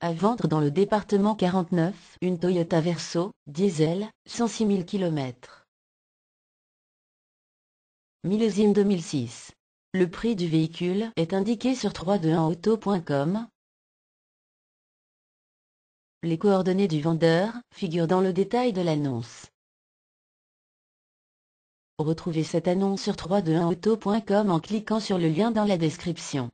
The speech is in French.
À vendre dans le département 49, une Toyota Verso, diesel, 106 000 km. Millésime 2006. Le prix du véhicule est indiqué sur 321auto.com. Les coordonnées du vendeur figurent dans le détail de l'annonce. Retrouvez cette annonce sur 321auto.com en cliquant sur le lien dans la description.